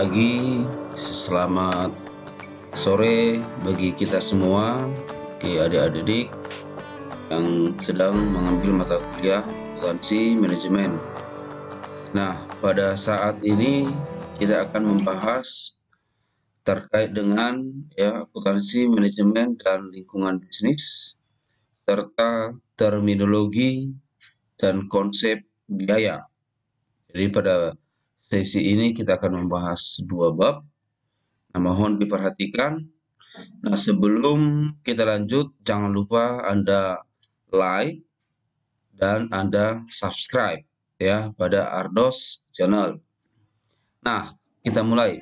pagi, selamat sore bagi kita semua, ki adik-adik yang sedang mengambil mata kuliah akuntansi manajemen. Nah, pada saat ini kita akan membahas terkait dengan ya akuntansi manajemen dan lingkungan bisnis serta terminologi dan konsep biaya. Jadi pada Sesi ini kita akan membahas dua bab. Nah, mohon diperhatikan. Nah, sebelum kita lanjut, jangan lupa Anda like dan Anda subscribe ya pada Ardos channel. Nah, kita mulai.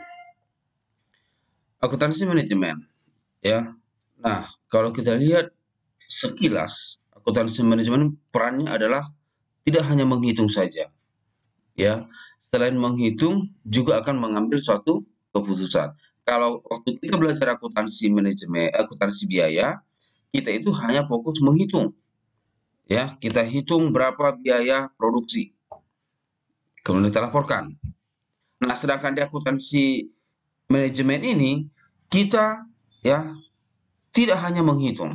Akuntansi manajemen ya. Nah, kalau kita lihat sekilas akuntansi manajemen perannya adalah tidak hanya menghitung saja. Ya, selain menghitung juga akan mengambil suatu keputusan. Kalau waktu kita belajar akuntansi manajemen, eh, akuntansi biaya, kita itu hanya fokus menghitung. Ya, kita hitung berapa biaya produksi. Kemudian kita laporkan. Nah, sedangkan di akuntansi manajemen ini kita ya tidak hanya menghitung.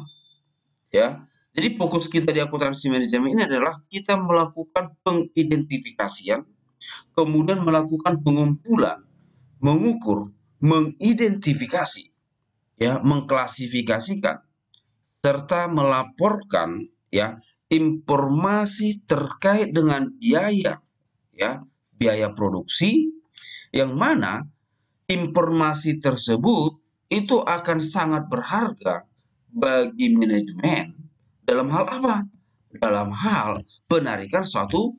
Ya. Jadi fokus kita di akuntansi manajemen ini adalah kita melakukan pengidentifikasian kemudian melakukan pengumpulan, mengukur, mengidentifikasi, ya, mengklasifikasikan serta melaporkan ya informasi terkait dengan biaya ya biaya produksi yang mana informasi tersebut itu akan sangat berharga bagi manajemen dalam hal apa? Dalam hal penarikan suatu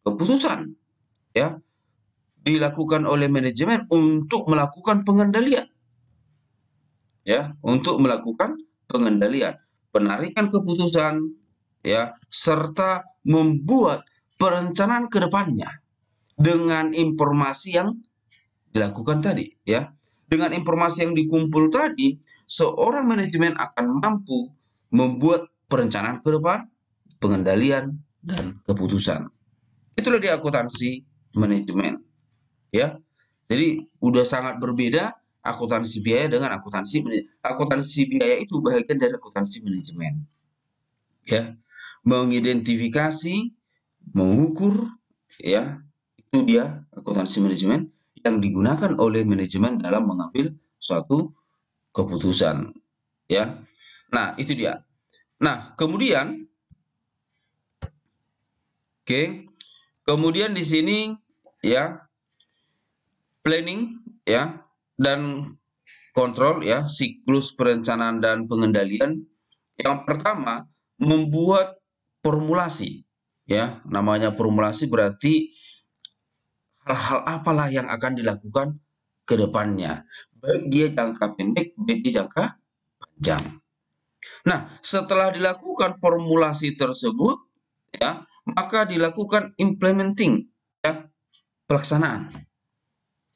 keputusan ya dilakukan oleh manajemen untuk melakukan pengendalian. Ya, untuk melakukan pengendalian, penarikan keputusan ya, serta membuat perencanaan ke depannya dengan informasi yang dilakukan tadi, ya. Dengan informasi yang dikumpul tadi, seorang manajemen akan mampu membuat perencanaan ke depan, pengendalian dan keputusan. Itulah di akuntansi manajemen. Ya. Jadi udah sangat berbeda akuntansi biaya dengan akuntansi akuntansi biaya itu bagian dari akuntansi manajemen. Ya. Mengidentifikasi, mengukur ya, itu dia akuntansi manajemen yang digunakan oleh manajemen dalam mengambil suatu keputusan ya nah itu dia nah kemudian oke okay, Kemudian di sini ya planning ya dan kontrol ya siklus perencanaan dan pengendalian. Yang pertama membuat formulasi ya namanya formulasi berarti hal-hal apalah yang akan dilakukan ke depannya baik dia jangka pendek baik dia jangka panjang. Nah setelah dilakukan formulasi tersebut ya maka dilakukan implementing ya pelaksanaan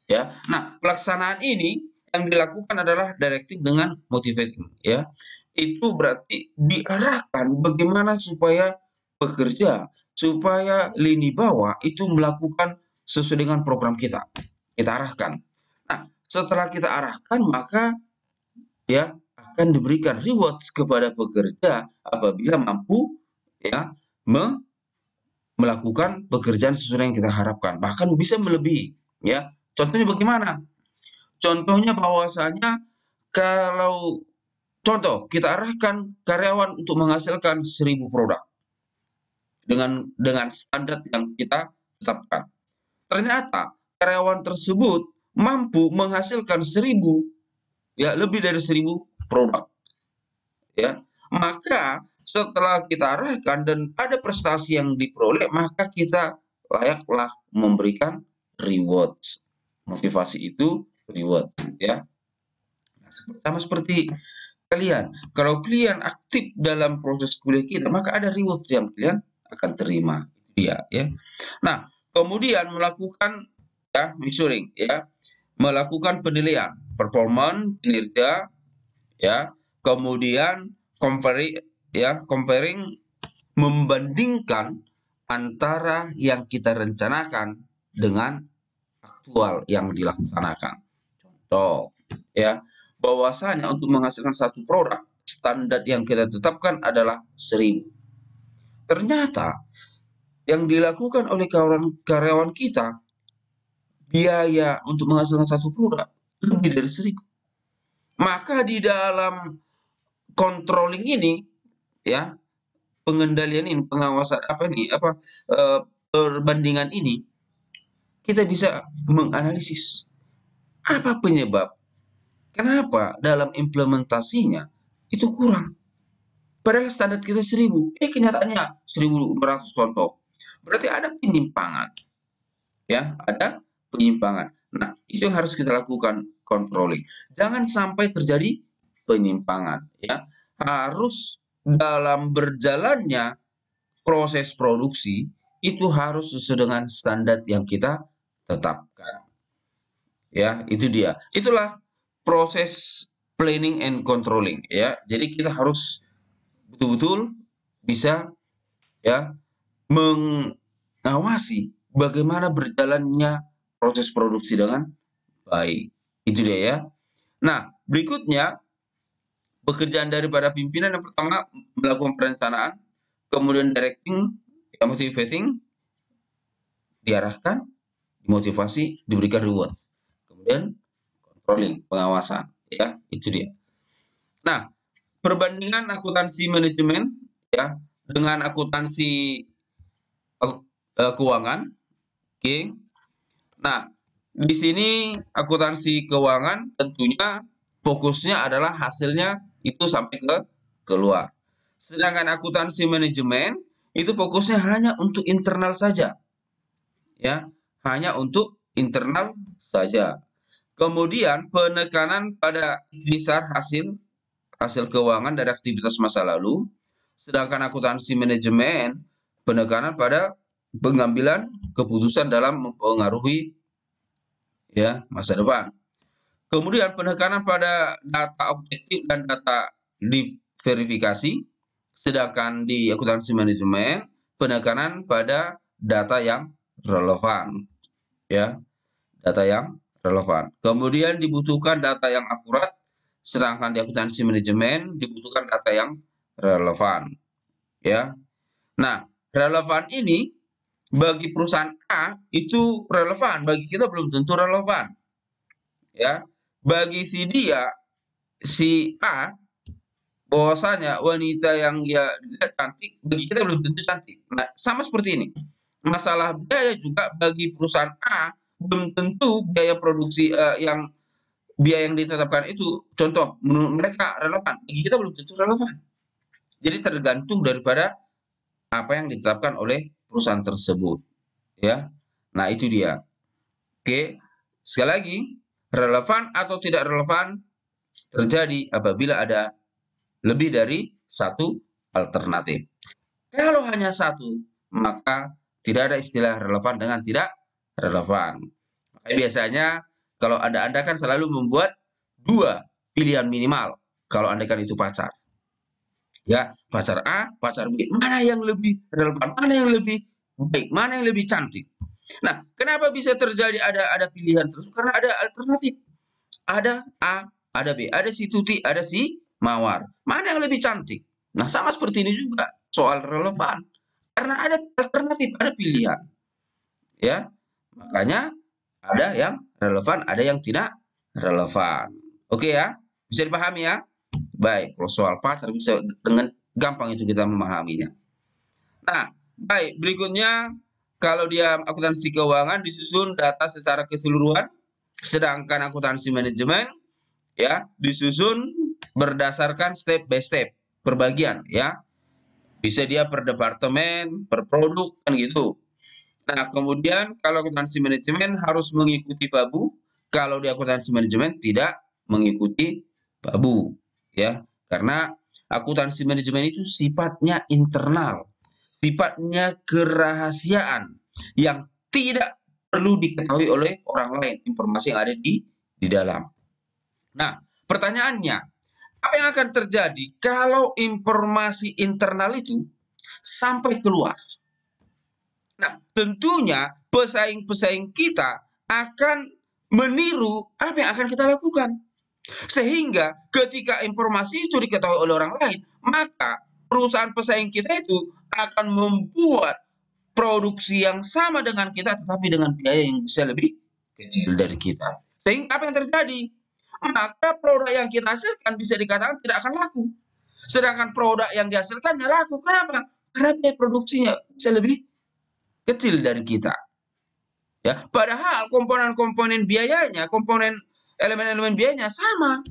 ya nah pelaksanaan ini yang dilakukan adalah directing dengan motivating ya itu berarti diarahkan bagaimana supaya pekerja supaya lini bawah itu melakukan sesuai dengan program kita kita arahkan nah setelah kita arahkan maka ya akan diberikan reward kepada pekerja apabila mampu ya me melakukan pekerjaan sesuai yang kita harapkan, bahkan bisa melebihi. Ya, contohnya bagaimana? Contohnya bahwasanya kalau contoh kita arahkan karyawan untuk menghasilkan seribu produk dengan dengan standar yang kita tetapkan. Ternyata karyawan tersebut mampu menghasilkan seribu ya lebih dari seribu produk. Ya, maka setelah kita arahkan dan ada prestasi yang diperoleh, maka kita layaklah memberikan reward. Motivasi itu reward, ya. Sama seperti kalian, kalau kalian aktif dalam proses kuliah kita, maka ada reward yang kalian akan terima. Dia, ya. Nah, kemudian melakukan ya measuring, ya, melakukan penilaian performance, kinerja, ya, kemudian compare ya comparing membandingkan antara yang kita rencanakan dengan aktual yang dilaksanakan. Contoh ya bahwasanya untuk menghasilkan satu produk standar yang kita tetapkan adalah 1000. Ternyata yang dilakukan oleh karyawan-karyawan kita biaya untuk menghasilkan satu produk lebih dari 1000. Maka di dalam controlling ini ya pengendalian ini pengawasan apa ini apa e, perbandingan ini kita bisa menganalisis apa penyebab kenapa dalam implementasinya itu kurang padahal standar kita seribu eh kenyataannya seribu 1200 contoh berarti ada penyimpangan ya ada penyimpangan nah itu yang harus kita lakukan controlling jangan sampai terjadi penyimpangan ya harus dalam berjalannya proses produksi itu harus sesuai dengan standar yang kita tetapkan. Ya, itu dia. Itulah proses planning and controlling ya. Jadi kita harus betul-betul bisa ya mengawasi bagaimana berjalannya proses produksi dengan baik. Itu dia ya. Nah, berikutnya pekerjaan daripada pimpinan yang pertama melakukan perencanaan, kemudian directing, ya, motivating, diarahkan, dimotivasi, diberikan rewards. Kemudian controlling, pengawasan, ya, itu dia. Nah, perbandingan akuntansi manajemen ya dengan akuntansi eh, eh, keuangan. Oke. Okay. Nah, di sini akuntansi keuangan tentunya fokusnya adalah hasilnya itu sampai ke keluar. Sedangkan akuntansi manajemen itu fokusnya hanya untuk internal saja. Ya, hanya untuk internal saja. Kemudian penekanan pada ikhtisar hasil hasil keuangan dari aktivitas masa lalu, sedangkan akuntansi manajemen penekanan pada pengambilan keputusan dalam mempengaruhi ya masa depan. Kemudian penekanan pada data objektif dan data diverifikasi, sedangkan di akuntansi manajemen penekanan pada data yang relevan, ya, data yang relevan. Kemudian dibutuhkan data yang akurat, sedangkan di akuntansi manajemen dibutuhkan data yang relevan, ya. Nah, relevan ini bagi perusahaan A itu relevan, bagi kita belum tentu relevan, ya bagi si dia si A bahwasanya wanita yang dia lihat cantik bagi kita belum tentu cantik. Nah, sama seperti ini. Masalah biaya juga bagi perusahaan A belum tentu biaya produksi uh, yang biaya yang ditetapkan itu contoh menurut mereka relevan. Bagi kita belum tentu relevan. Jadi tergantung daripada apa yang ditetapkan oleh perusahaan tersebut. Ya. Nah, itu dia. Oke. Sekali lagi, relevan atau tidak relevan terjadi apabila ada lebih dari satu alternatif. Kalau hanya satu, maka tidak ada istilah relevan dengan tidak relevan. biasanya kalau Anda anda kan selalu membuat dua pilihan minimal kalau anda kan itu pacar. Ya, pacar A, pacar B, mana yang lebih relevan, mana yang lebih baik, mana yang lebih cantik. Nah, kenapa bisa terjadi ada ada pilihan terus? Karena ada alternatif. Ada A, ada B, ada si Tuti, ada si Mawar. Mana yang lebih cantik? Nah, sama seperti ini juga soal relevan. Karena ada alternatif, ada pilihan. Ya. Makanya ada yang relevan, ada yang tidak relevan. Oke ya? Bisa dipahami ya? Baik, kalau soal pasar bisa dengan gampang itu kita memahaminya. Nah, baik, berikutnya kalau dia akuntansi keuangan disusun data secara keseluruhan, sedangkan akuntansi manajemen ya disusun berdasarkan step by step perbagian ya. Bisa dia per departemen, per produk kan gitu. Nah, kemudian kalau akuntansi manajemen harus mengikuti babu, kalau di akuntansi manajemen tidak mengikuti babu ya. Karena akuntansi manajemen itu sifatnya internal sifatnya kerahasiaan yang tidak perlu diketahui oleh orang lain informasi yang ada di di dalam. Nah, pertanyaannya, apa yang akan terjadi kalau informasi internal itu sampai keluar? Nah, tentunya pesaing-pesaing kita akan meniru apa yang akan kita lakukan. Sehingga ketika informasi itu diketahui oleh orang lain, maka perusahaan pesaing kita itu akan membuat produksi yang sama dengan kita tetapi dengan biaya yang bisa lebih kecil dari kita. Sehingga apa yang terjadi? Maka produk yang kita hasilkan bisa dikatakan tidak akan laku. Sedangkan produk yang dihasilkannya laku. Kenapa? Karena biaya produksinya bisa lebih kecil dari kita. Ya, padahal komponen-komponen biayanya, komponen elemen-elemen biayanya sama.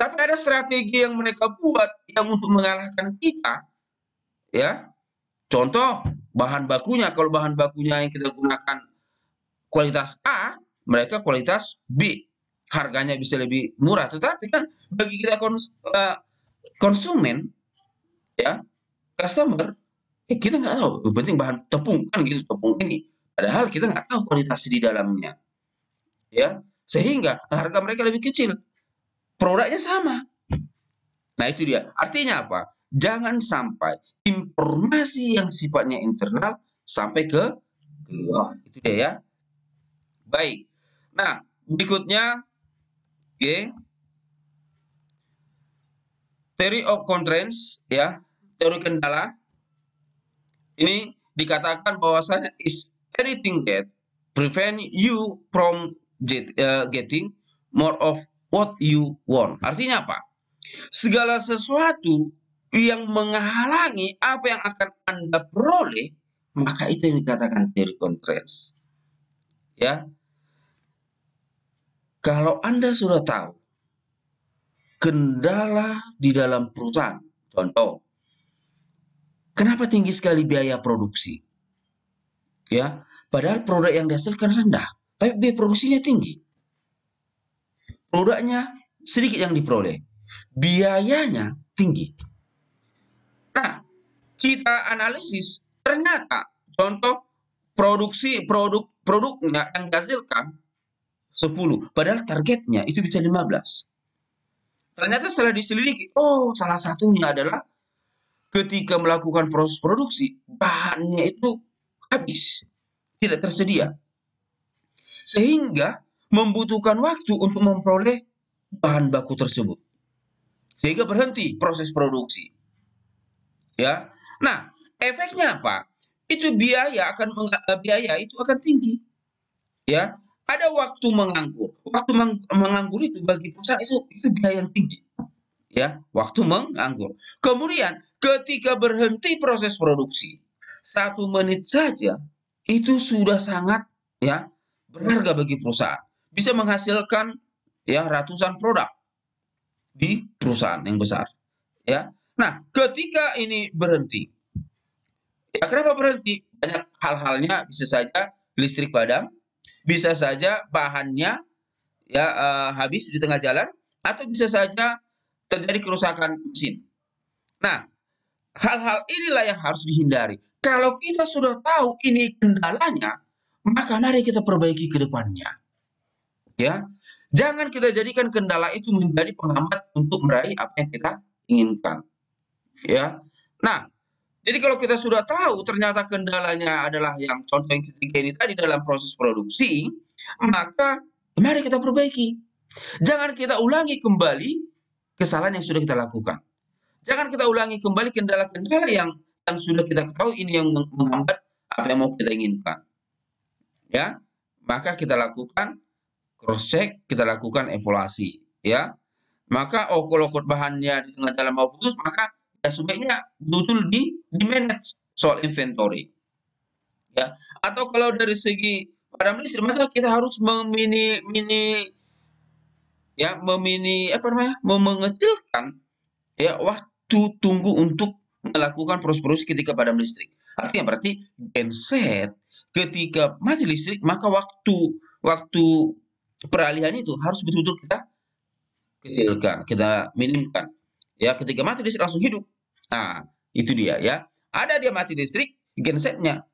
Tapi ada strategi yang mereka buat yang untuk mengalahkan kita ya contoh bahan bakunya kalau bahan bakunya yang kita gunakan kualitas A mereka kualitas B harganya bisa lebih murah tetapi kan bagi kita kons eh, konsumen ya customer eh, kita nggak tahu yang penting bahan tepung kan gitu tepung ini padahal kita nggak tahu kualitas di dalamnya ya sehingga harga mereka lebih kecil produknya sama nah itu dia artinya apa jangan sampai informasi yang sifatnya internal sampai ke keluar. Itu dia ya. Baik. Nah, berikutnya oke. Okay. Theory of constraints ya, teori kendala. Ini dikatakan bahwasanya is anything that prevent you from get, uh, getting more of what you want. Artinya apa? Segala sesuatu yang menghalangi apa yang akan Anda peroleh, maka itu yang dikatakan teori kontras Ya. Kalau Anda sudah tahu kendala di dalam perusahaan, contoh, kenapa tinggi sekali biaya produksi? Ya, padahal produk yang dihasilkan rendah, tapi biaya produksinya tinggi. Produknya sedikit yang diperoleh, biayanya tinggi kita analisis ternyata contoh produksi produk produknya yang dihasilkan 10 padahal targetnya itu bisa 15 ternyata setelah diselidiki oh salah satunya adalah ketika melakukan proses produksi bahannya itu habis tidak tersedia sehingga membutuhkan waktu untuk memperoleh bahan baku tersebut sehingga berhenti proses produksi ya Nah, efeknya apa? Itu biaya akan eh, biaya itu akan tinggi. Ya, ada waktu menganggur. Waktu menganggur itu bagi perusahaan itu itu biaya yang tinggi. Ya, waktu menganggur. Kemudian ketika berhenti proses produksi, satu menit saja itu sudah sangat ya berharga bagi perusahaan. Bisa menghasilkan ya ratusan produk di perusahaan yang besar. Ya, Nah, ketika ini berhenti, ya kenapa berhenti? Banyak hal-halnya bisa saja listrik padam, bisa saja bahannya ya uh, habis di tengah jalan, atau bisa saja terjadi kerusakan mesin. Nah, hal-hal inilah yang harus dihindari. Kalau kita sudah tahu ini kendalanya, maka mari kita perbaiki ke depannya. Ya, jangan kita jadikan kendala itu menjadi penghambat untuk meraih apa yang kita inginkan ya nah jadi kalau kita sudah tahu ternyata kendalanya adalah yang contoh yang ketiga ini tadi dalam proses produksi, maka mari kita perbaiki. Jangan kita ulangi kembali kesalahan yang sudah kita lakukan. Jangan kita ulangi kembali kendala-kendala yang yang sudah kita tahu ini yang menghambat apa yang mau kita inginkan. Ya, maka kita lakukan cross check, kita lakukan evaluasi, ya. Maka oh kalau bahannya di tengah jalan mau putus, maka ya sebaiknya betul di di manage soal inventory ya atau kalau dari segi para listrik maka kita harus memini mini ya memini apa namanya mengecilkan ya waktu tunggu untuk melakukan proses-proses ketika pada listrik artinya berarti genset ketika mati listrik maka waktu waktu peralihan itu harus betul-betul kita kecilkan kita minimkan ya ketika mati listrik langsung hidup Nah, itu dia ya. Ada dia mati listrik, gensetnya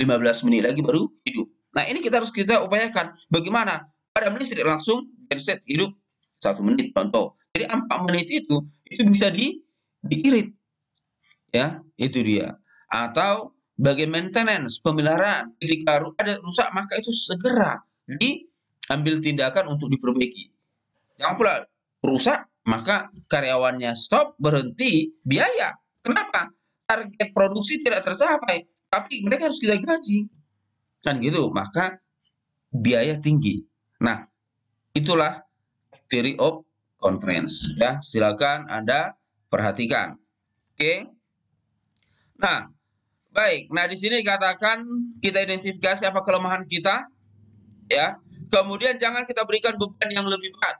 15 menit lagi baru hidup. Nah, ini kita harus kita upayakan bagaimana padam listrik langsung genset hidup satu menit contoh. Jadi 4 menit itu itu bisa di diirit. Ya, itu dia. Atau bagi maintenance pemeliharaan ketika ada rusak maka itu segera diambil tindakan untuk diperbaiki. Jangan pula rusak maka karyawannya stop, berhenti, biaya. Kenapa? Target produksi tidak tercapai, tapi mereka harus kita gaji. Kan gitu, maka biaya tinggi. Nah, itulah theory of conference. Ya, silakan Anda perhatikan. Oke. Nah, baik. Nah, di sini dikatakan kita identifikasi apa kelemahan kita, ya. Kemudian jangan kita berikan beban yang lebih berat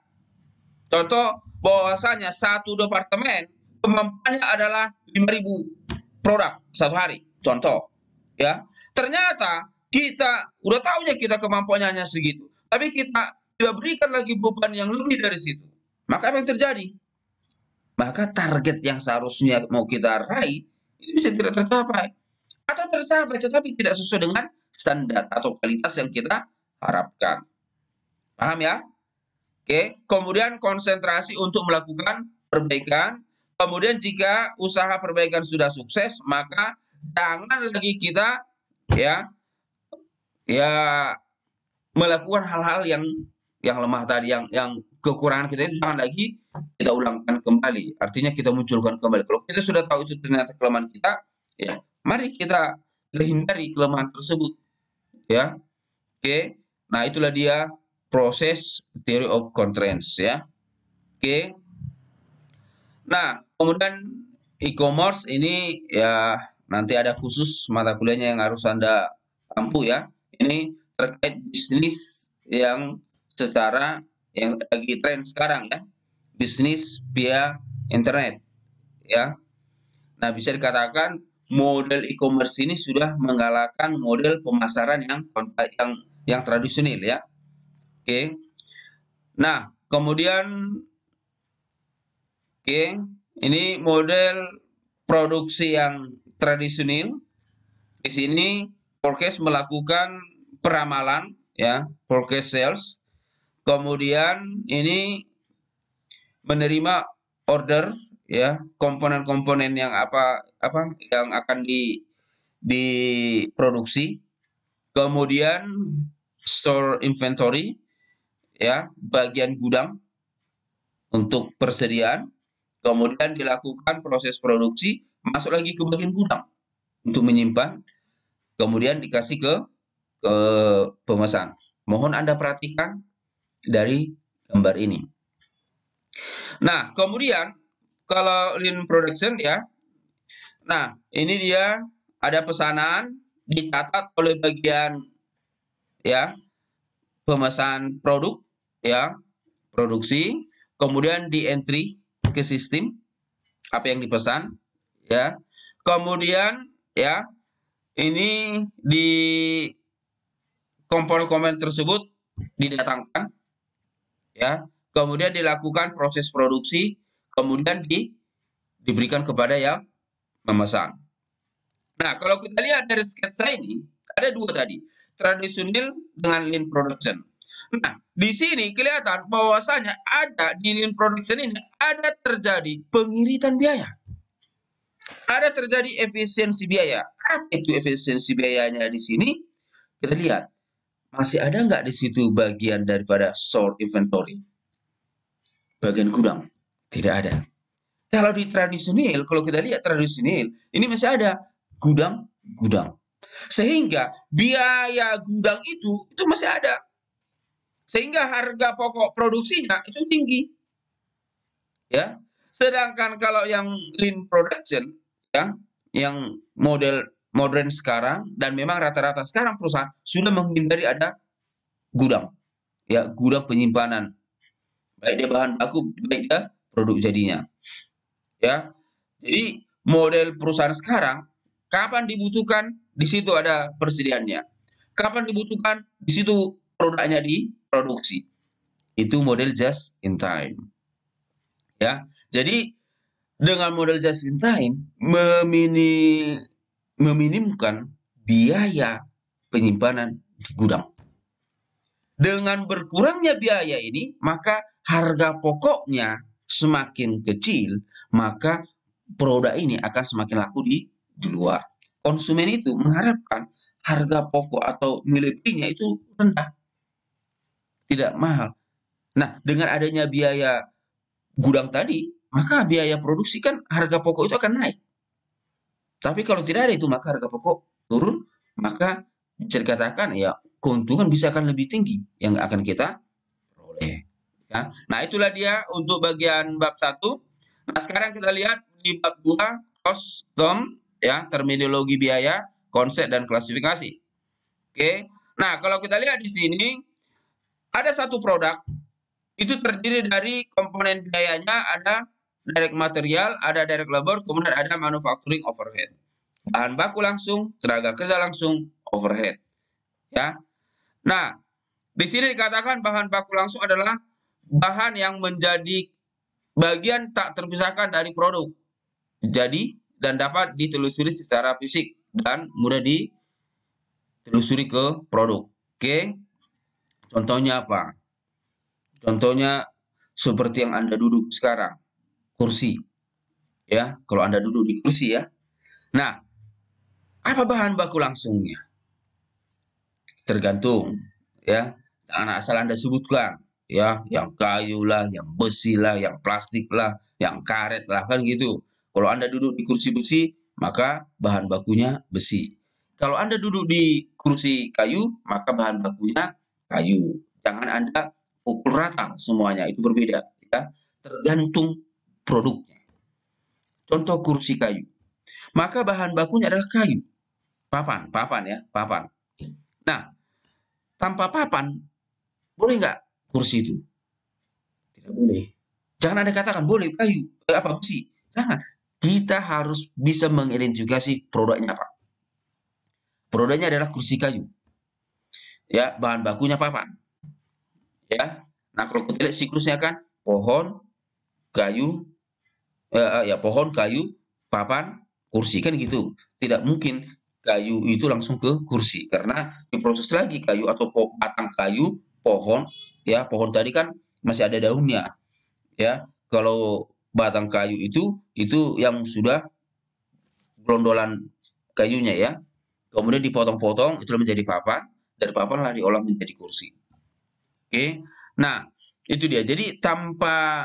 Contoh bahwasanya satu departemen kemampuannya adalah 5000 produk satu hari. Contoh ya. Ternyata kita udah tahu ya kita kemampuannya hanya segitu. Tapi kita tidak berikan lagi beban yang lebih dari situ. Maka apa yang terjadi? Maka target yang seharusnya mau kita raih itu bisa tidak tercapai. Atau tercapai tetapi tidak sesuai dengan standar atau kualitas yang kita harapkan. Paham ya? okay? kemudian konsentrasi untuk melakukan perbaikan. Kemudian jika usaha perbaikan sudah sukses, maka jangan lagi kita ya ya melakukan hal-hal yang yang lemah tadi, yang yang kekurangan kita itu jangan lagi kita ulangkan kembali. Artinya kita munculkan kembali. Kalau kita sudah tahu itu ternyata kelemahan kita, ya mari kita hindari kelemahan tersebut. Ya, oke. Nah itulah dia proses theory of constraints ya. Oke. Nah, kemudian e-commerce ini ya nanti ada khusus mata kuliahnya yang harus Anda ampu ya. Ini terkait bisnis yang secara yang lagi tren sekarang ya. Bisnis via internet ya. Nah, bisa dikatakan model e-commerce ini sudah mengalahkan model pemasaran yang yang yang tradisional ya. Oke. Nah, kemudian oke, ini model produksi yang tradisional. Di sini forecast melakukan peramalan ya, forecast sales. Kemudian ini menerima order ya, komponen-komponen yang apa apa yang akan di diproduksi. Kemudian store inventory ya bagian gudang untuk persediaan, kemudian dilakukan proses produksi, masuk lagi ke bagian gudang untuk menyimpan, kemudian dikasih ke ke pemesan. Mohon Anda perhatikan dari gambar ini. Nah, kemudian kalau lean production ya. Nah, ini dia ada pesanan dicatat oleh bagian ya pemesan produk ya produksi kemudian di entry ke sistem apa yang dipesan ya kemudian ya ini di komponen-komponen tersebut didatangkan ya kemudian dilakukan proses produksi kemudian di, diberikan kepada yang memesan nah kalau kita lihat dari sketsa ini ada dua tadi tradisional dengan lean production Nah, di sini kelihatan bahwasanya ada di lean production ini ada terjadi pengiritan biaya. Ada terjadi efisiensi biaya. Apa itu efisiensi biayanya di sini? Kita lihat. Masih ada nggak di situ bagian daripada short inventory? Bagian gudang? Tidak ada. Kalau di tradisional, kalau kita lihat tradisional, ini masih ada gudang-gudang. Sehingga biaya gudang itu, itu masih ada sehingga harga pokok produksinya itu tinggi. Ya. Sedangkan kalau yang lean production ya, yang model modern sekarang dan memang rata-rata sekarang perusahaan sudah menghindari ada gudang. Ya, gudang penyimpanan. Baik dia bahan baku, baik dia produk jadinya. Ya. Jadi model perusahaan sekarang kapan dibutuhkan di situ ada persediaannya. Kapan dibutuhkan di situ produknya di produksi. Itu model just in time. Ya, jadi dengan model just in time memini, meminimkan biaya penyimpanan di gudang. Dengan berkurangnya biaya ini, maka harga pokoknya semakin kecil, maka produk ini akan semakin laku di, di luar. Konsumen itu mengharapkan harga pokok atau nilai itu rendah tidak mahal. Nah, dengan adanya biaya gudang tadi, maka biaya produksi kan harga pokok itu akan naik. Tapi kalau tidak ada itu, maka harga pokok turun, maka bisa dikatakan ya keuntungan bisa akan lebih tinggi yang akan kita peroleh. Ya. Nah, itulah dia untuk bagian bab 1. Nah, sekarang kita lihat di bab 2 cost ya, terminologi biaya, konsep dan klasifikasi. Oke. Nah, kalau kita lihat di sini ada satu produk itu terdiri dari komponen biayanya ada direct material, ada direct labor, kemudian ada manufacturing overhead. Bahan baku langsung, tenaga kerja langsung, overhead. Ya. Nah, di sini dikatakan bahan baku langsung adalah bahan yang menjadi bagian tak terpisahkan dari produk. Jadi dan dapat ditelusuri secara fisik dan mudah ditelusuri ke produk. Oke. Okay? Contohnya apa? Contohnya seperti yang Anda duduk sekarang, kursi. Ya, kalau Anda duduk di kursi ya. Nah, apa bahan baku langsungnya? Tergantung ya, anak asal Anda sebutkan ya, yang kayu lah, yang besi lah, yang plastik lah, yang karet lah kan gitu. Kalau Anda duduk di kursi besi, maka bahan bakunya besi. Kalau Anda duduk di kursi kayu, maka bahan bakunya kayu. Jangan Anda pukul rata semuanya, itu berbeda. Ya. Tergantung produknya. Contoh kursi kayu. Maka bahan bakunya adalah kayu. Papan, papan ya, papan. Nah, tanpa papan, boleh nggak kursi itu? Tidak boleh. Jangan Anda katakan, boleh kayu, eh, apa kursi. Jangan. Kita harus bisa mengidentifikasi produknya apa. Produknya adalah kursi kayu ya bahan bakunya papan ya nah kalau kita lihat siklusnya kan pohon kayu eh, eh, ya pohon kayu papan kursi kan gitu tidak mungkin kayu itu langsung ke kursi karena diproses lagi kayu atau batang kayu pohon ya pohon tadi kan masih ada daunnya ya kalau batang kayu itu itu yang sudah gelondolan kayunya ya kemudian dipotong-potong itu menjadi papan dari papan lah diolah menjadi kursi. Oke, okay? nah itu dia. Jadi tanpa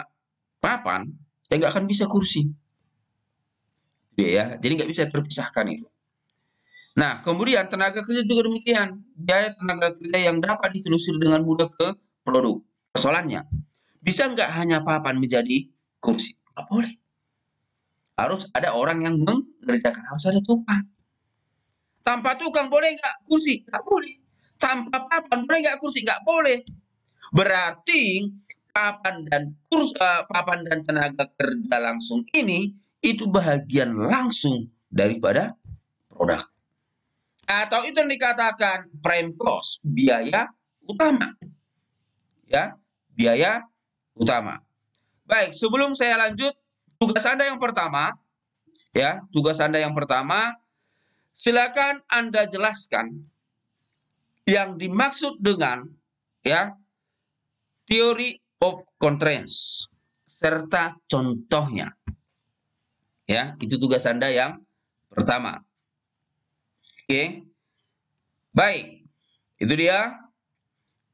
papan ya nggak akan bisa kursi. Dia ya, jadi nggak bisa terpisahkan itu. Nah, kemudian tenaga kerja juga demikian. Biaya tenaga kerja yang dapat ditelusuri dengan mudah ke produk. Persoalannya, bisa nggak hanya papan menjadi kursi? Nggak boleh. Harus ada orang yang mengerjakan, harus ada tukang. Tanpa tukang boleh nggak kursi? Nggak boleh tanpa papan boleh nggak kursi nggak boleh berarti papan dan kurs uh, papan dan tenaga kerja langsung ini itu bahagian langsung daripada produk atau itu yang dikatakan prime cost biaya utama ya biaya utama baik sebelum saya lanjut tugas anda yang pertama ya tugas anda yang pertama silakan anda jelaskan yang dimaksud dengan ya teori of constraints serta contohnya. Ya, itu tugas Anda yang pertama. Oke. Baik. Itu dia.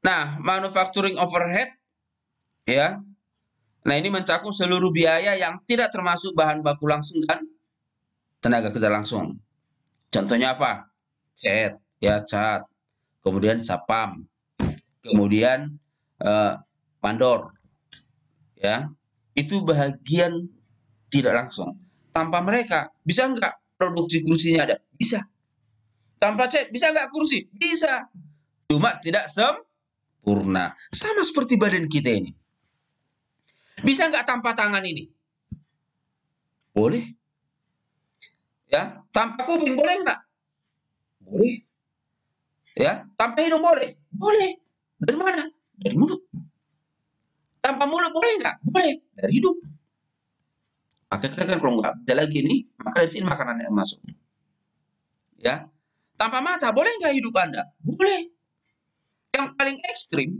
Nah, manufacturing overhead ya. Nah, ini mencakup seluruh biaya yang tidak termasuk bahan baku langsung dan tenaga kerja langsung. Contohnya apa? Cat, ya cat kemudian Sapam, kemudian eh, Pandor. Ya, itu bahagian tidak langsung. Tanpa mereka bisa nggak produksi kursinya ada? Bisa. Tanpa cek bisa nggak kursi? Bisa. Cuma tidak sempurna. Sama seperti badan kita ini. Bisa nggak tanpa tangan ini? Boleh. Ya, tanpa kuping boleh nggak? Boleh. Ya, tanpa hidung boleh? Boleh. Dari mana? Dari mulut. Tanpa mulut boleh nggak? Boleh. Dari hidung. Maka kan kalau nggak bisa lagi ini, maka dari sini makanan yang masuk. Ya, tanpa mata boleh nggak hidup Anda? Boleh. Yang paling ekstrim,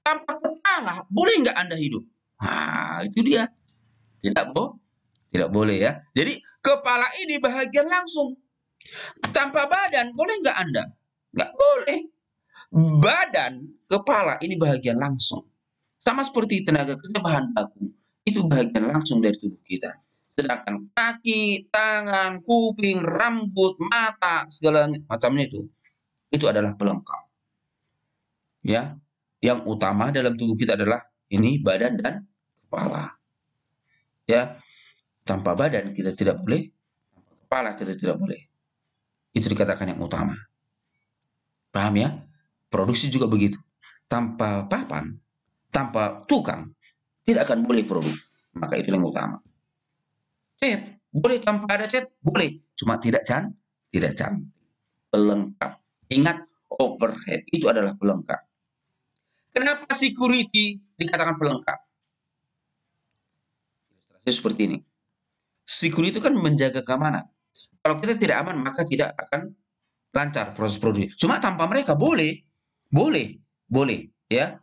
tanpa kepala boleh nggak Anda hidup? Nah, itu dia. Tidak boh, tidak boleh ya. Jadi kepala ini bahagian langsung. Tanpa badan boleh nggak Anda? Nggak boleh. Badan, kepala ini bahagian langsung. Sama seperti tenaga kerja bahan baku. Itu bahagian langsung dari tubuh kita. Sedangkan kaki, tangan, kuping, rambut, mata, segala macamnya itu. Itu adalah pelengkap. Ya, yang utama dalam tubuh kita adalah ini badan dan kepala. Ya, tanpa badan kita tidak boleh, kepala kita tidak boleh. Itu dikatakan yang utama. Paham ya? Produksi juga begitu. Tanpa papan, tanpa tukang, tidak akan boleh produk. Maka itu yang utama. Cet, boleh tanpa ada cet, boleh. Cuma tidak can, tidak cantik. Pelengkap. Ingat, overhead itu adalah pelengkap. Kenapa security dikatakan pelengkap? Ilustrasi seperti ini. Security itu kan menjaga keamanan. Kalau kita tidak aman, maka tidak akan lancar proses produksi. Cuma tanpa mereka boleh, boleh, boleh, ya.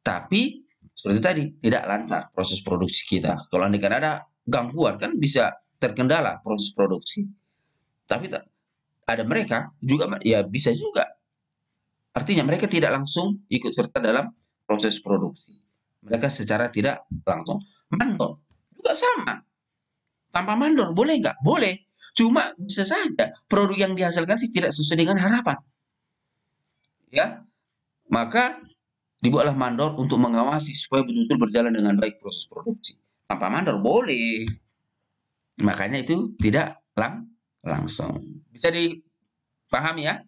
Tapi seperti tadi tidak lancar proses produksi kita. Kalau kan ada gangguan kan bisa terkendala proses produksi. Tapi ada mereka juga ya bisa juga. Artinya mereka tidak langsung ikut serta dalam proses produksi. Mereka secara tidak langsung mandor juga sama. Tanpa mandor boleh nggak? Boleh. Cuma bisa saja produk yang dihasilkan sih tidak sesuai dengan harapan. Ya. Maka dibuatlah mandor untuk mengawasi supaya betul-betul berjalan dengan baik proses produksi. Tanpa mandor boleh. Makanya itu tidak lang langsung. Bisa dipahami ya?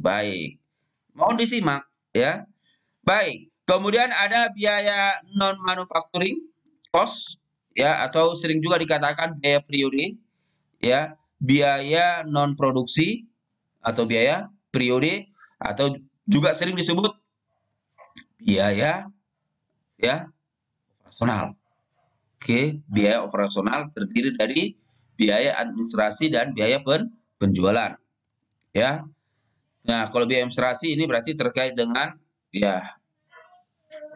Baik. Mohon disimak ya. Baik. Kemudian ada biaya non manufacturing cost ya atau sering juga dikatakan biaya priori ya biaya non produksi atau biaya periode atau juga sering disebut biaya ya operasional. Oke, biaya operasional terdiri dari biaya administrasi dan biaya pen, penjualan. Ya. Nah, kalau biaya administrasi ini berarti terkait dengan ya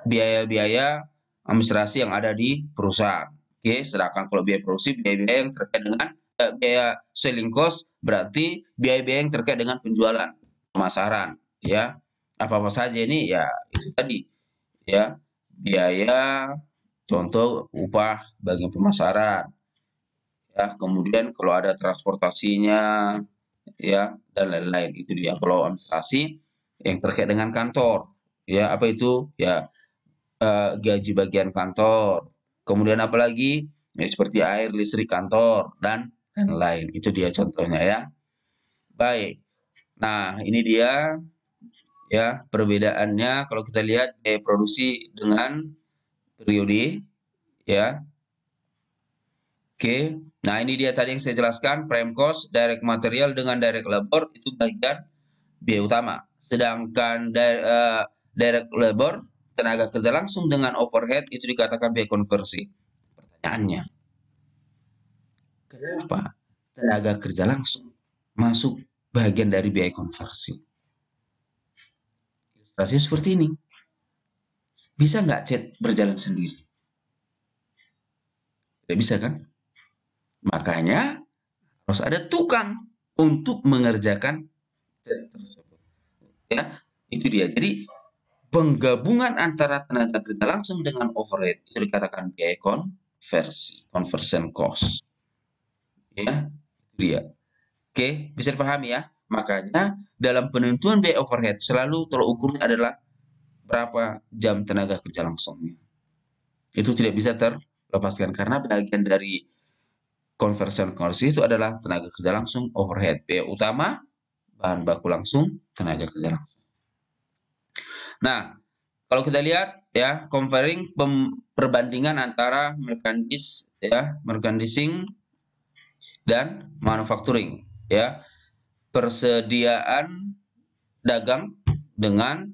biaya-biaya administrasi yang ada di perusahaan. Oke, sedangkan kalau biaya produksi biaya-biaya yang terkait dengan biaya selling cost berarti biaya-biaya yang terkait dengan penjualan, pemasaran, ya. Apa-apa saja ini ya itu tadi. Ya, biaya contoh upah bagian pemasaran. Ya, kemudian kalau ada transportasinya ya dan lain-lain itu dia kalau administrasi yang terkait dengan kantor. Ya, apa itu? Ya eh, gaji bagian kantor. Kemudian apalagi? Ya seperti air, listrik kantor dan dan lain. Itu dia contohnya ya. Baik. Nah, ini dia ya perbedaannya kalau kita lihat biaya e, produksi dengan periode ya. Oke. Nah, ini dia tadi yang saya jelaskan prime cost, direct material dengan direct labor itu bagian biaya utama. Sedangkan e, direct labor tenaga kerja langsung dengan overhead itu dikatakan biaya konversi. Pertanyaannya Kenapa? Tenaga kerja langsung masuk bagian dari biaya konversi. Ilustrasinya seperti ini. Bisa nggak chat berjalan sendiri? Tidak bisa kan? Makanya harus ada tukang untuk mengerjakan chat tersebut. Ya, itu dia. Jadi penggabungan antara tenaga kerja langsung dengan overhead itu dikatakan biaya konversi, conversion cost ya dia oke bisa dipahami ya makanya dalam penentuan biaya overhead selalu tolak ukurnya adalah berapa jam tenaga kerja langsungnya itu tidak bisa terlepaskan karena bagian dari conversion cost itu adalah tenaga kerja langsung overhead biaya utama bahan baku langsung tenaga kerja langsung nah kalau kita lihat ya comparing perbandingan antara merchandise ya merchandising dan manufacturing ya persediaan dagang dengan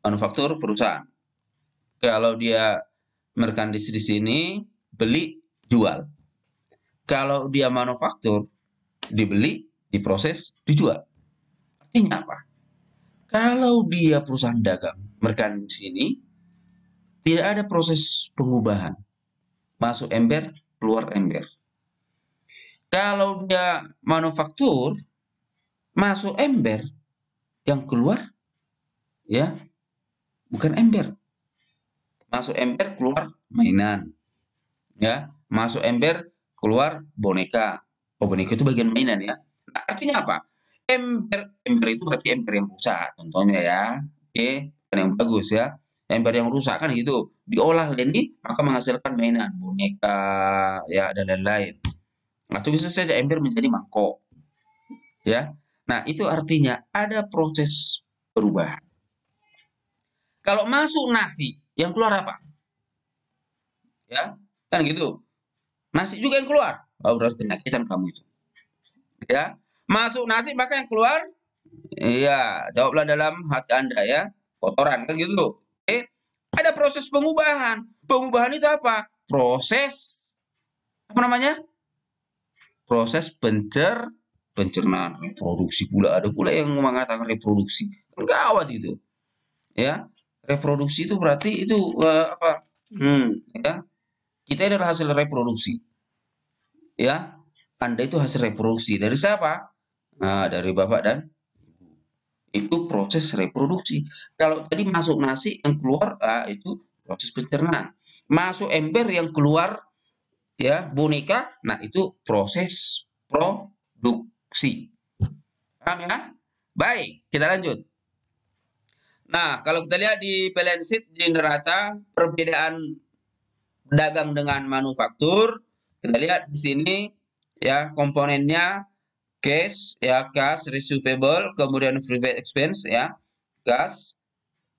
manufaktur perusahaan kalau dia merkandis di sini beli jual kalau dia manufaktur dibeli diproses dijual artinya apa kalau dia perusahaan dagang di ini tidak ada proses pengubahan masuk ember keluar ember kalau dia manufaktur, masuk ember, yang keluar ya bukan ember. Masuk ember keluar mainan. Ya, masuk ember keluar boneka. Oh, boneka itu bagian mainan ya. Nah, artinya apa? Ember ember itu berarti ember yang rusak contohnya ya. Oke, okay. yang bagus ya ember yang rusak kan gitu diolah lagi maka menghasilkan mainan boneka ya dan lain-lain atau bisa saja ember menjadi mangkok. Ya. Nah, itu artinya ada proses perubahan. Kalau masuk nasi, yang keluar apa? Ya, kan gitu. Nasi juga yang keluar. Oh, berarti penyakitan kamu itu. Ya, masuk nasi maka yang keluar Iya, jawablah dalam hati Anda ya. Kotoran kan gitu. Oke. Ada proses pengubahan. Pengubahan itu apa? Proses apa namanya? proses pencer pencernaan reproduksi pula ada pula yang mengatakan reproduksi kan gawat itu ya reproduksi itu berarti itu uh, apa hmm, ya kita adalah hasil reproduksi ya anda itu hasil reproduksi dari siapa nah, dari bapak dan itu proses reproduksi kalau tadi masuk nasi yang keluar ah, itu proses pencernaan masuk ember yang keluar ya boneka nah itu proses produksi paham ya baik kita lanjut nah kalau kita lihat di balance sheet di neraca perbedaan dagang dengan manufaktur kita lihat di sini ya komponennya cash ya cash receivable kemudian private expense ya gas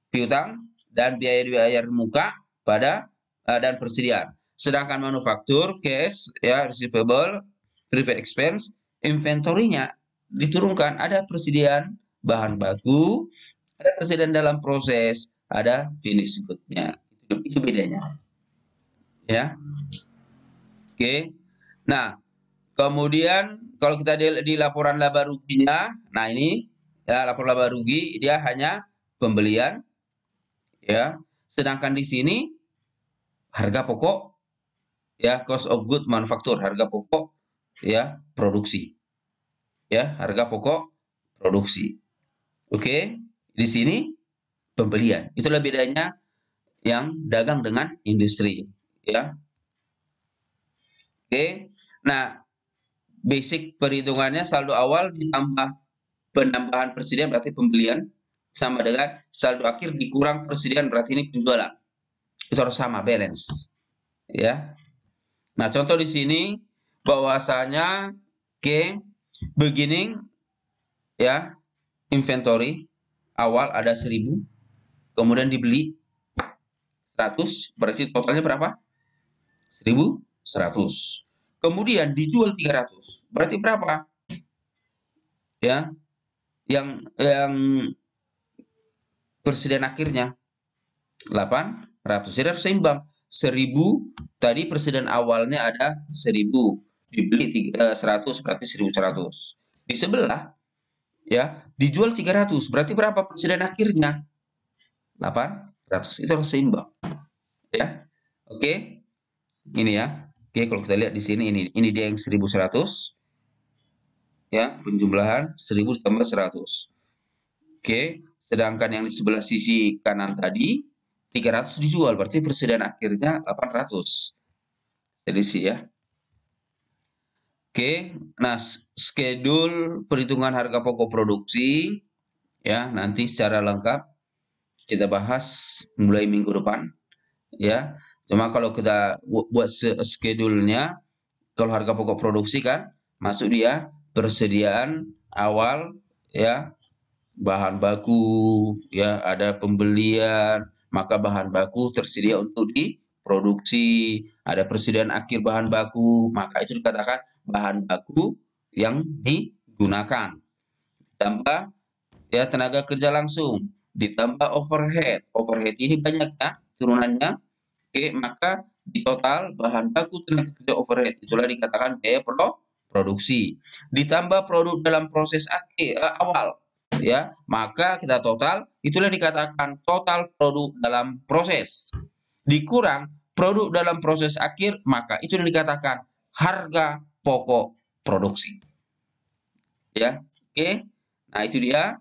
piutang dan biaya-biaya muka pada uh, dan persediaan Sedangkan manufaktur, cash, ya receivable, private expense, inventory-nya diturunkan. Ada persediaan bahan baku, ada persediaan dalam proses, ada finish good-nya. Itu bedanya. Ya. Oke. Okay. Nah, kemudian kalau kita di, di laporan laba ruginya, nah ini ya laporan laba rugi dia hanya pembelian ya. Sedangkan di sini harga pokok ya cost of good manufaktur harga pokok ya produksi ya harga pokok produksi oke okay? di sini pembelian itulah bedanya yang dagang dengan industri ya oke okay? nah basic perhitungannya saldo awal ditambah penambahan persediaan berarti pembelian sama dengan saldo akhir dikurang persediaan berarti ini penjualan itu harus sama balance ya Nah, contoh di sini bahwasanya ke beginning ya inventory awal ada 1000 kemudian dibeli 100 berarti totalnya berapa? 1100. Kemudian dijual 300. Berarti berapa? Ya. Yang yang persediaan akhirnya 800. Jadi harus seimbang. 1000 tadi persediaan awalnya ada 1000 dibeli 100 eh, berarti 1100 di sebelah ya dijual 300 berarti berapa persediaan akhirnya 800 itu harus seimbang ya oke okay. ini ya oke okay, kalau kita lihat di sini ini ini dia yang 1100 ya penjumlahan 1000 tambah 100 oke okay. sedangkan yang di sebelah sisi kanan tadi 300 dijual berarti persediaan akhirnya 800 selisih ya oke nah schedule perhitungan harga pokok produksi ya nanti secara lengkap kita bahas mulai minggu depan ya cuma kalau kita buat schedule-nya kalau harga pokok produksi kan masuk dia persediaan awal ya bahan baku ya ada pembelian maka bahan baku tersedia untuk diproduksi. Ada persediaan akhir bahan baku, maka itu dikatakan bahan baku yang digunakan. Ditambah ya tenaga kerja langsung, ditambah overhead. Overhead ini banyak ya turunannya. Oke, maka di total bahan baku tenaga kerja overhead itulah dikatakan biaya produksi. Ditambah produk dalam proses akhir, eh, awal ya maka kita total itulah dikatakan total produk dalam proses dikurang produk dalam proses akhir maka itu yang dikatakan harga pokok produksi ya oke nah itu dia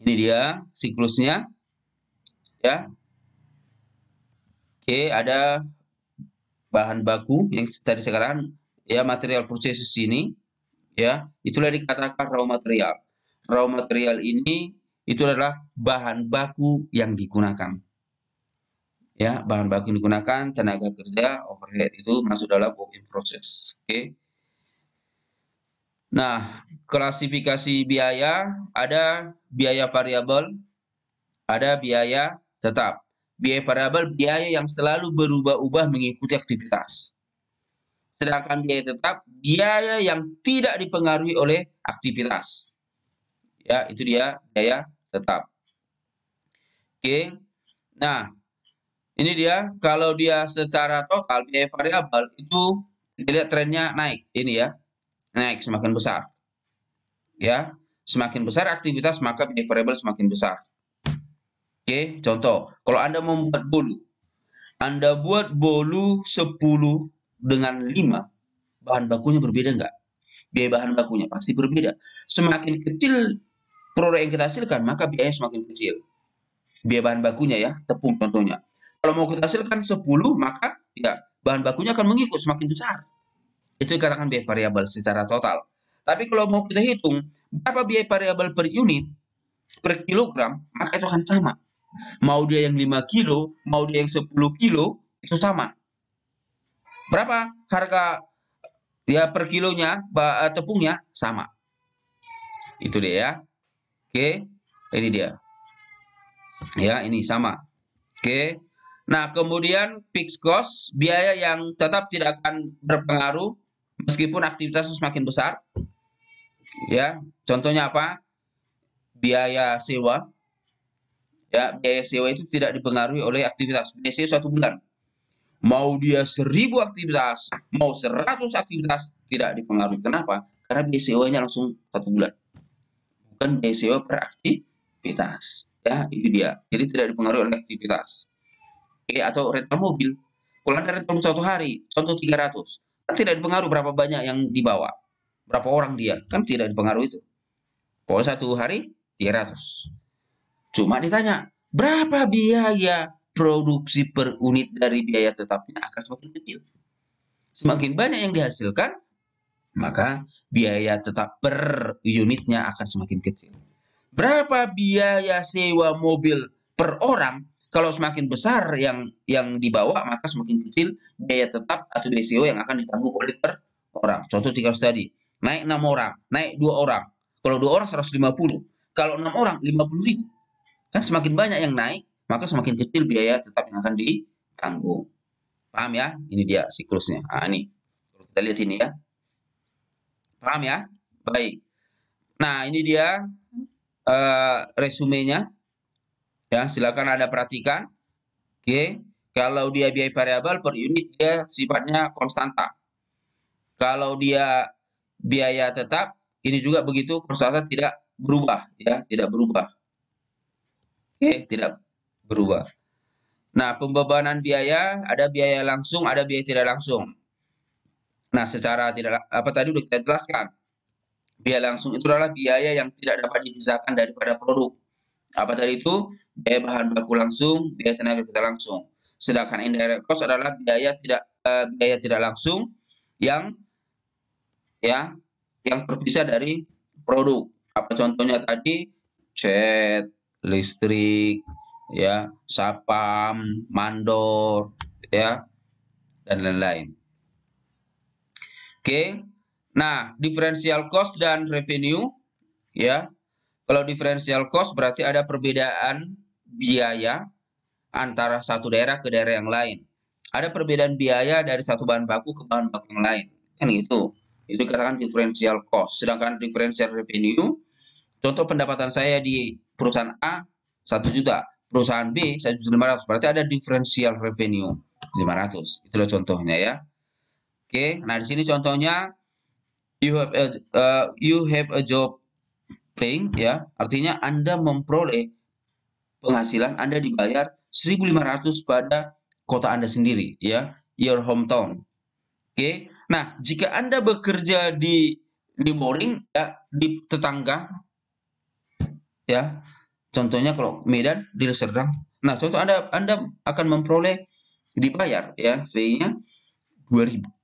ini dia siklusnya ya oke ada bahan baku yang tadi sekarang ya material proses ini ya itulah dikatakan raw material raw material ini itu adalah bahan baku yang digunakan. Ya, bahan baku yang digunakan, tenaga kerja, overhead itu masuk dalam work in process. Oke. Okay. Nah, klasifikasi biaya ada biaya variabel, ada biaya tetap. Biaya variabel biaya yang selalu berubah-ubah mengikuti aktivitas. Sedangkan biaya tetap biaya yang tidak dipengaruhi oleh aktivitas ya itu dia biaya tetap oke nah ini dia kalau dia secara total biaya variabel itu kita lihat trennya naik ini ya naik semakin besar ya semakin besar aktivitas maka biaya variabel semakin besar oke contoh kalau anda membuat bolu anda buat bolu 10 dengan 5 bahan bakunya berbeda nggak biaya bahan bakunya pasti berbeda semakin kecil produk yang kita hasilkan maka biaya semakin kecil. Biaya bahan bakunya ya, tepung contohnya. Kalau mau kita hasilkan 10 maka ya bahan bakunya akan mengikut semakin besar. Itu dikatakan biaya variabel secara total. Tapi kalau mau kita hitung berapa biaya variabel per unit per kilogram maka itu akan sama. Mau dia yang 5 kilo, mau dia yang 10 kilo itu sama. Berapa harga ya per kilonya eh, tepungnya sama. Itu dia ya. Oke, ini dia. Ya, ini sama. Oke. Nah, kemudian fixed cost, biaya yang tetap tidak akan berpengaruh meskipun aktivitas semakin besar. Ya, contohnya apa? Biaya sewa. Ya, biaya sewa itu tidak dipengaruhi oleh aktivitas. Biasanya suatu bulan. Mau dia seribu aktivitas, mau seratus aktivitas, tidak dipengaruhi. Kenapa? Karena biaya sewanya langsung satu bulan bukan biaya sewa per aktivitas. Ya, itu dia. Jadi tidak dipengaruhi oleh aktivitas. Oke, atau rental mobil. Kalau Anda rental satu hari, contoh 300, kan tidak dipengaruhi berapa banyak yang dibawa. Berapa orang dia, kan tidak dipengaruhi itu. Kalau satu hari 300. Cuma ditanya, berapa biaya produksi per unit dari biaya tetapnya akan semakin kecil. Semakin banyak yang dihasilkan, maka biaya tetap per unitnya akan semakin kecil. Berapa biaya sewa mobil per orang? Kalau semakin besar yang yang dibawa, maka semakin kecil biaya tetap atau biaya sewa yang akan ditanggung oleh per orang. Contoh tiga tadi, naik enam orang, naik dua orang. Kalau dua orang 150, kalau enam orang 50 ribu. Kan semakin banyak yang naik, maka semakin kecil biaya tetap yang akan ditanggung. Paham ya? Ini dia siklusnya. Nah, ini. Kita lihat ini ya. Paham ya? Baik. Nah, ini dia uh, resumenya. Ya, silakan Anda perhatikan. Oke. Okay. Kalau dia biaya variabel per unit dia sifatnya konstanta. Kalau dia biaya tetap, ini juga begitu konstanta tidak berubah ya, tidak berubah. Oke, okay, tidak berubah. Nah, pembebanan biaya ada biaya langsung, ada biaya tidak langsung. Nah, secara tidak apa tadi sudah kita jelaskan. Biaya langsung itu adalah biaya yang tidak dapat dipisahkan daripada produk. Apa tadi itu? Biaya bahan baku langsung, biaya tenaga kerja langsung. Sedangkan indirect cost adalah biaya tidak uh, biaya tidak langsung yang ya yang terpisah dari produk. Apa contohnya tadi? Cat, listrik, ya, sapam, mandor, ya, dan lain-lain. Oke. Nah, differential cost dan revenue ya. Kalau differential cost berarti ada perbedaan biaya antara satu daerah ke daerah yang lain. Ada perbedaan biaya dari satu bahan baku ke bahan baku yang lain. Kan itu, Itu dikatakan differential cost. Sedangkan differential revenue contoh pendapatan saya di perusahaan A 1 juta, perusahaan B 1.500. Berarti ada differential revenue 500. Itulah contohnya ya. Oke, nah di sini contohnya you have a, uh, you have a job paying ya, artinya Anda memperoleh penghasilan Anda dibayar 1.500 pada kota Anda sendiri ya, your hometown. Oke. Nah, jika Anda bekerja di di boring ya di tetangga ya. Contohnya kalau Medan di Serdang. Nah, contoh Anda Anda akan memperoleh dibayar ya fee-nya 2000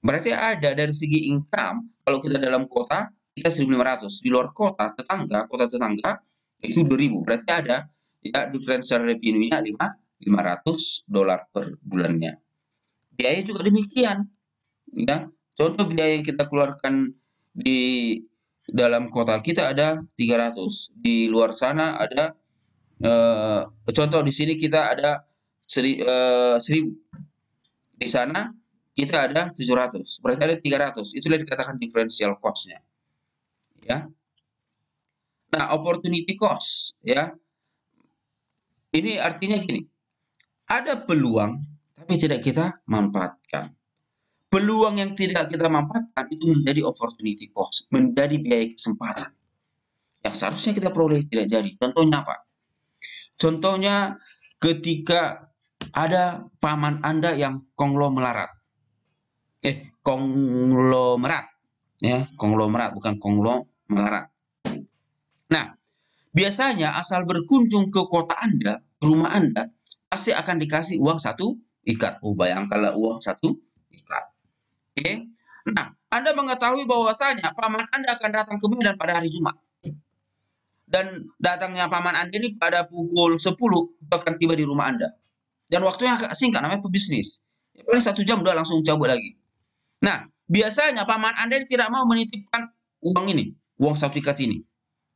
Berarti ada dari segi income, kalau kita dalam kota, kita 1.500. Di luar kota, tetangga, kota tetangga, itu 2.000. Berarti ada ya, differential revenue-nya 5, 500 dolar per bulannya. Biaya juga demikian. Ya. Contoh biaya yang kita keluarkan di dalam kota kita ada 300. Di luar sana ada, eh, contoh di sini kita ada seri, eh, Di sana kita ada 700. Berarti ada 300. Itulah dikatakan differential cost-nya. Ya. Nah, opportunity cost, ya. Ini artinya gini. Ada peluang tapi tidak kita manfaatkan. Peluang yang tidak kita manfaatkan itu menjadi opportunity cost, menjadi biaya kesempatan. Yang seharusnya kita peroleh tidak jadi. Contohnya apa? Contohnya ketika ada paman Anda yang konglomerat eh konglomerat ya konglomerat bukan konglomerat. Nah biasanya asal berkunjung ke kota Anda, ke rumah Anda pasti akan dikasih uang satu ikat. Oh bayangkanlah uang satu ikat. Oke. Okay? Nah Anda mengetahui bahwasanya paman Anda akan datang ke Medan pada hari Jumat dan datangnya paman Anda ini pada pukul 10 akan tiba di rumah Anda. Dan waktunya agak singkat namanya pebisnis. Paling satu jam udah langsung cabut lagi. Nah, biasanya paman Anda tidak mau menitipkan uang ini, uang sertifikat ini.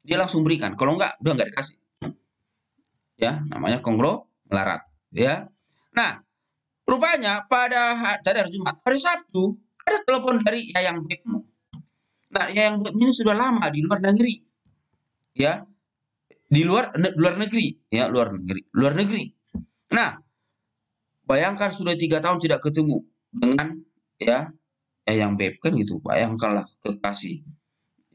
Dia langsung berikan. Kalau enggak, udah enggak dikasih. Ya, namanya konglo melarat. Ya. Nah, rupanya pada hari, hari Jumat, hari Sabtu, ada telepon dari Yayang Bebmu. Nah, Yayang Bebmu ini sudah lama di luar negeri. Ya, di luar ne, luar negeri ya luar negeri luar negeri nah bayangkan sudah tiga tahun tidak ketemu dengan ya eh yang kan gitu pak bayangkanlah kekasih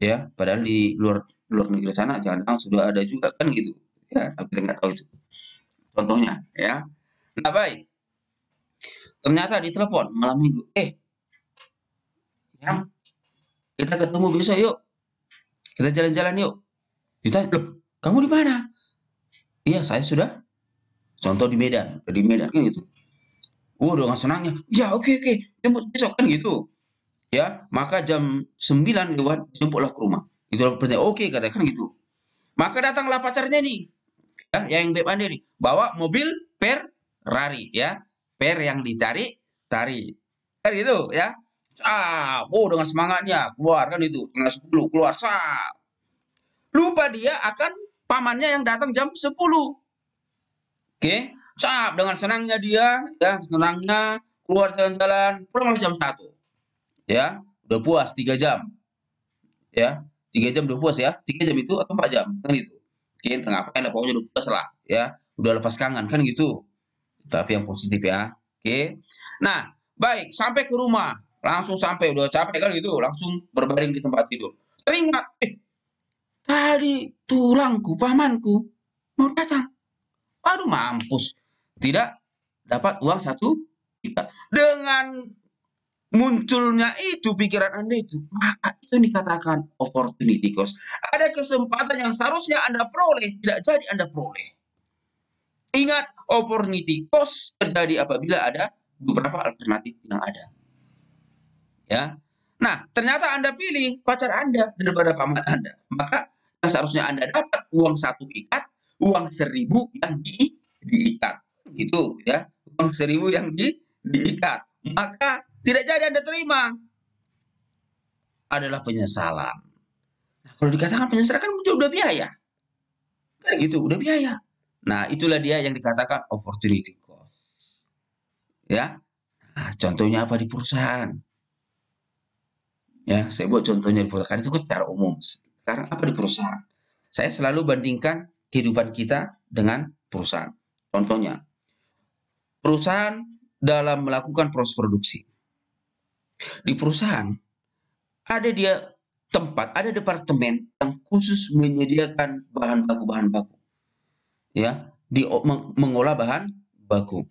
ya padahal di luar luar negeri sana jangan tahu sudah ada juga kan gitu ya tapi kita nggak tahu itu contohnya ya nah baik ternyata di telepon malam minggu eh yang kita ketemu besok yuk kita jalan-jalan yuk kita loh kamu di mana iya saya sudah contoh di Medan di Medan kan gitu Waduh, dengan senangnya, ya oke okay, oke, okay. besok kan gitu ya maka jam 9 lewat jemputlah ke rumah itu pertanyaan oke okay, katakan gitu maka datanglah pacarnya nih ya yang beban ini bawa mobil per rari ya per yang ditarik tari, kan gitu ya ah oh dengan semangatnya keluar kan itu tengah 10 keluar sah lupa dia akan pamannya yang datang jam 10 oke okay. sah dengan senangnya dia ya senangnya keluar jalan-jalan pulang jam satu ya udah puas tiga jam ya tiga jam udah puas ya tiga jam itu atau empat jam kan gitu oke tengah apa enak pokoknya udah puas lah ya udah lepas kangen kan gitu tapi yang positif ya oke nah baik sampai ke rumah langsung sampai udah capek kan gitu langsung berbaring di tempat tidur teringat eh tadi tulangku pamanku mau datang waduh mampus tidak dapat uang satu dengan munculnya itu pikiran Anda itu, maka itu yang dikatakan opportunity cost. Ada kesempatan yang seharusnya Anda peroleh, tidak jadi Anda peroleh. Ingat, opportunity cost terjadi apabila ada beberapa alternatif yang ada. Ya. Nah, ternyata Anda pilih pacar Anda daripada paman Anda. Maka yang seharusnya Anda dapat uang satu ikat, uang seribu yang di, diikat. itu ya, uang seribu yang di, diikat Hmm. maka tidak jadi Anda terima. Adalah penyesalan. Nah, kalau dikatakan penyesalan kan udah biaya. Kan gitu, udah biaya. Nah, itulah dia yang dikatakan opportunity cost. Ya. Nah, contohnya apa di perusahaan? Ya, saya buat contohnya di perusahaan itu kan secara umum. Sekarang apa di perusahaan? Saya selalu bandingkan kehidupan kita dengan perusahaan. Contohnya, perusahaan dalam melakukan proses produksi. Di perusahaan ada dia tempat, ada departemen yang khusus menyediakan bahan baku bahan baku. Ya, di mengolah bahan baku.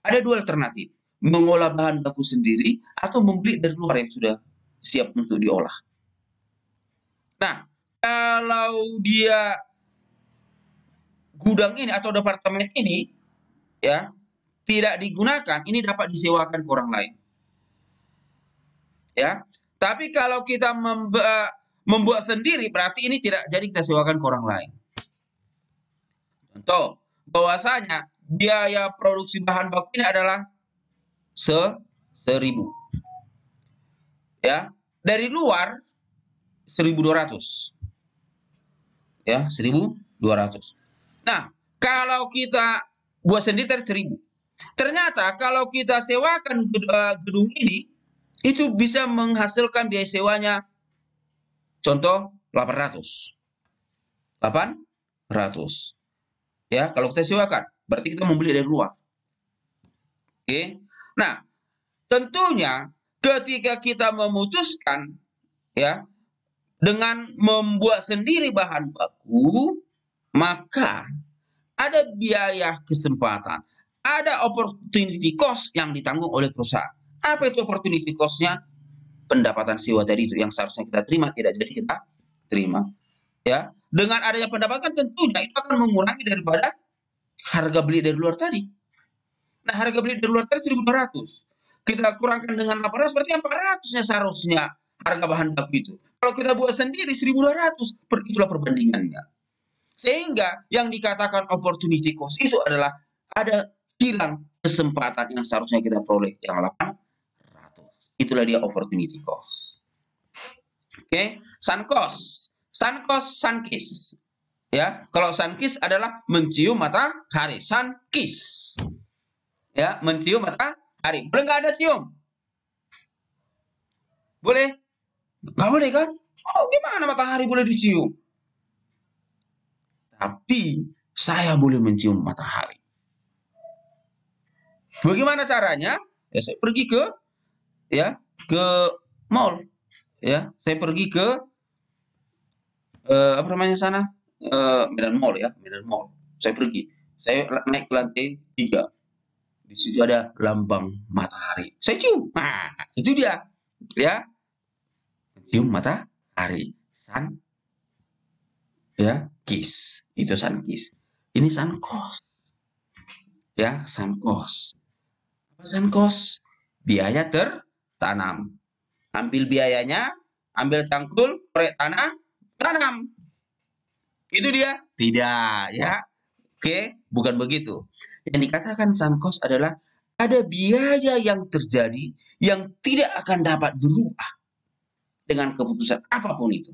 Ada dua alternatif, mengolah bahan baku sendiri atau membeli dari luar yang sudah siap untuk diolah. Nah, kalau dia gudang ini atau departemen ini ya tidak digunakan, ini dapat disewakan ke orang lain. Ya, tapi kalau kita eh, membuat sendiri, berarti ini tidak jadi kita sewakan ke orang lain. Contoh, bahwasanya biaya produksi bahan baku ini adalah se seribu. Ya, dari luar 1200. Ya, 1200. Nah, kalau kita buat sendiri tadi 1000. Ternyata kalau kita sewakan eh, gedung ini, itu bisa menghasilkan biaya sewanya contoh 800. 800. Ya, kalau kita sewakan, berarti kita membeli dari luar. Oke. Nah, tentunya ketika kita memutuskan ya dengan membuat sendiri bahan baku, maka ada biaya kesempatan, ada opportunity cost yang ditanggung oleh perusahaan. Apa itu opportunity cost-nya? Pendapatan siwa tadi itu yang seharusnya kita terima tidak jadi kita terima. Ya, dengan adanya pendapatan tentunya itu akan mengurangi daripada harga beli dari luar tadi. Nah, harga beli dari luar tadi 1.200. Kita kurangkan dengan 800 berarti 400-nya seharusnya harga bahan baku itu. Kalau kita buat sendiri 1.200, itulah perbandingannya. Sehingga yang dikatakan opportunity cost itu adalah ada hilang kesempatan yang seharusnya kita peroleh yang 800. Itulah dia opportunity cost. Oke, okay? sun cost. Sun cost, sun kiss. Ya, kalau sun kiss adalah mencium matahari, sun kiss. Ya, mencium matahari. Boleh nggak ada cium? Boleh? Nggak boleh kan? Oh, gimana matahari boleh dicium? Tapi saya boleh mencium matahari. Bagaimana caranya? Ya saya pergi ke ya ke mall. Ya, saya pergi ke eh, apa namanya sana? Eh, Medan Mall ya, Medan Mall. Saya pergi. Saya naik ke lantai tiga. Di situ ada lambang matahari. Saya cium. Nah, itu dia. Ya. Cium matahari. Sun ya kiss itu sun kiss ini sun cost ya sun cost pembebasan kos, biaya tertanam. Ambil biayanya, ambil cangkul, korek tanah, tanam. Itu dia? Tidak, ya. Oke, bukan begitu. Yang dikatakan sunk adalah ada biaya yang terjadi yang tidak akan dapat berubah dengan keputusan apapun itu.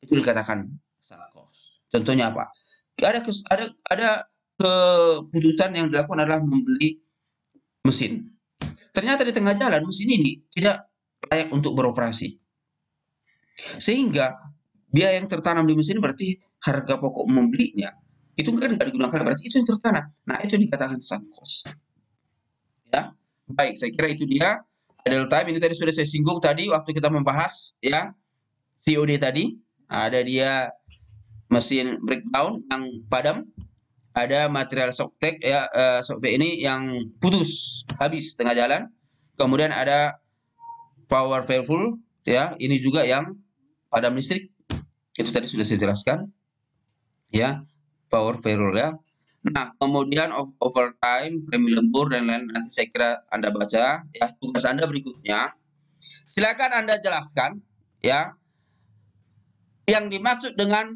Itu dikatakan sunk Contohnya apa? Ada ada ada keputusan yang dilakukan adalah membeli mesin. Ternyata di tengah jalan mesin ini tidak layak untuk beroperasi. Sehingga biaya yang tertanam di mesin berarti harga pokok membelinya itu kan nggak digunakan berarti itu yang tertanam. Nah itu yang dikatakan sunk cost. Ya, baik saya kira itu dia idle time ini tadi sudah saya singgung tadi waktu kita membahas ya COD tadi ada dia mesin breakdown yang padam ada material soktek ya uh, eh, soktek ini yang putus habis tengah jalan kemudian ada power faithful ya ini juga yang padam listrik itu tadi sudah saya jelaskan ya power faithful ya nah kemudian overtime premi lembur dan lain-lain nanti saya kira anda baca ya tugas anda berikutnya silakan anda jelaskan ya yang dimaksud dengan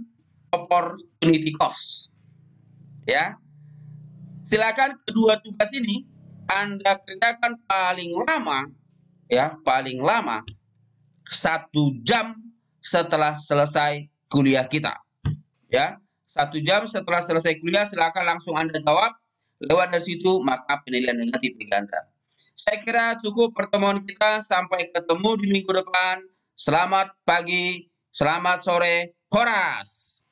opportunity cost ya silakan kedua tugas ini anda kerjakan paling lama ya paling lama satu jam setelah selesai kuliah kita ya satu jam setelah selesai kuliah silakan langsung anda jawab lewat dari situ maka penilaian negatif bagi anda saya kira cukup pertemuan kita sampai ketemu di minggu depan selamat pagi selamat sore Horas